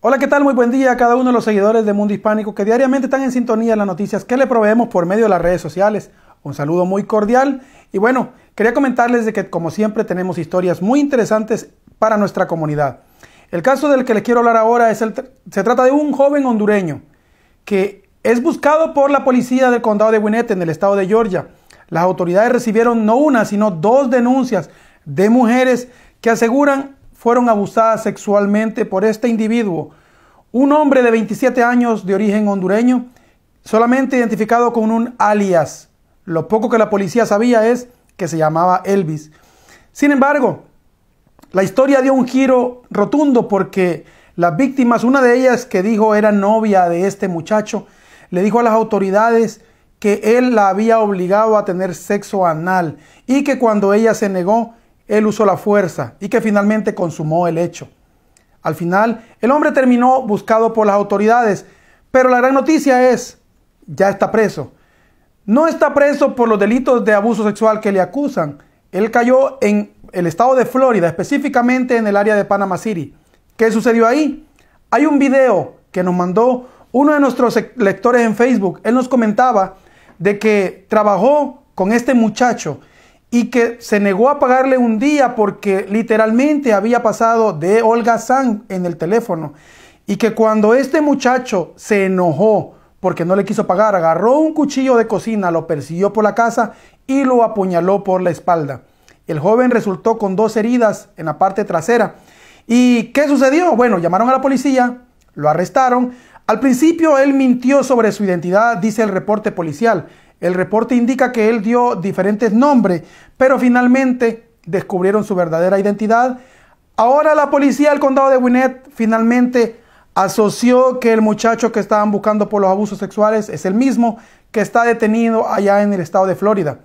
Hola, ¿qué tal? Muy buen día a cada uno de los seguidores de Mundo Hispánico que diariamente están en sintonía en las noticias que le proveemos por medio de las redes sociales. Un saludo muy cordial y bueno, quería comentarles de que como siempre tenemos historias muy interesantes para nuestra comunidad. El caso del que les quiero hablar ahora es el, se trata de un joven hondureño que es buscado por la policía del condado de Winnet en el estado de Georgia. Las autoridades recibieron no una, sino dos denuncias de mujeres que aseguran fueron abusadas sexualmente por este individuo, un hombre de 27 años de origen hondureño, solamente identificado con un alias. Lo poco que la policía sabía es que se llamaba Elvis. Sin embargo, la historia dio un giro rotundo porque las víctimas, una de ellas que dijo era novia de este muchacho, le dijo a las autoridades que él la había obligado a tener sexo anal y que cuando ella se negó, él usó la fuerza y que finalmente consumó el hecho. Al final, el hombre terminó buscado por las autoridades, pero la gran noticia es, ya está preso. No está preso por los delitos de abuso sexual que le acusan. Él cayó en el estado de Florida, específicamente en el área de Panama City. ¿Qué sucedió ahí? Hay un video que nos mandó uno de nuestros lectores en Facebook. Él nos comentaba de que trabajó con este muchacho y que se negó a pagarle un día porque literalmente había pasado de Olga San en el teléfono. Y que cuando este muchacho se enojó porque no le quiso pagar, agarró un cuchillo de cocina, lo persiguió por la casa y lo apuñaló por la espalda. El joven resultó con dos heridas en la parte trasera. ¿Y qué sucedió? Bueno, llamaron a la policía, lo arrestaron. Al principio él mintió sobre su identidad, dice el reporte policial. El reporte indica que él dio diferentes nombres, pero finalmente descubrieron su verdadera identidad. Ahora la policía del condado de Winnet finalmente asoció que el muchacho que estaban buscando por los abusos sexuales es el mismo que está detenido allá en el estado de Florida.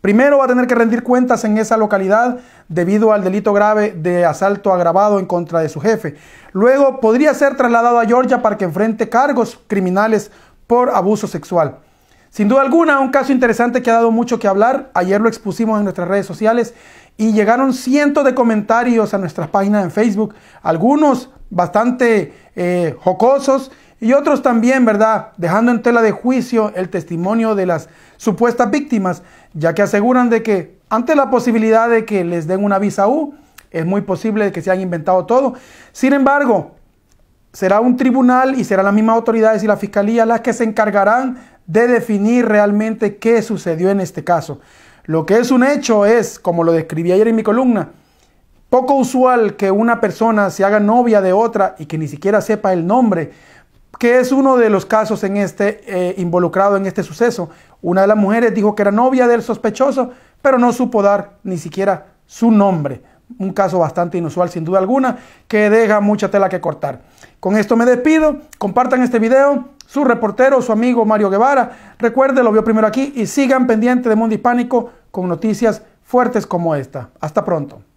Primero va a tener que rendir cuentas en esa localidad debido al delito grave de asalto agravado en contra de su jefe. Luego podría ser trasladado a Georgia para que enfrente cargos criminales por abuso sexual. Sin duda alguna, un caso interesante que ha dado mucho que hablar. Ayer lo expusimos en nuestras redes sociales y llegaron cientos de comentarios a nuestras páginas en Facebook. Algunos bastante eh, jocosos y otros también, ¿verdad? Dejando en tela de juicio el testimonio de las supuestas víctimas, ya que aseguran de que ante la posibilidad de que les den una visa U, es muy posible que se hayan inventado todo. Sin embargo, será un tribunal y será las mismas autoridades y la fiscalía las que se encargarán de definir realmente qué sucedió en este caso. Lo que es un hecho es, como lo describí ayer en mi columna, poco usual que una persona se haga novia de otra y que ni siquiera sepa el nombre, que es uno de los casos en este eh, involucrado en este suceso. Una de las mujeres dijo que era novia del sospechoso, pero no supo dar ni siquiera su nombre. Un caso bastante inusual sin duda alguna que deja mucha tela que cortar. Con esto me despido, compartan este video, su reportero, su amigo Mario Guevara. Recuerde, lo vio primero aquí y sigan pendiente de Mundo Hispánico con noticias fuertes como esta. Hasta pronto.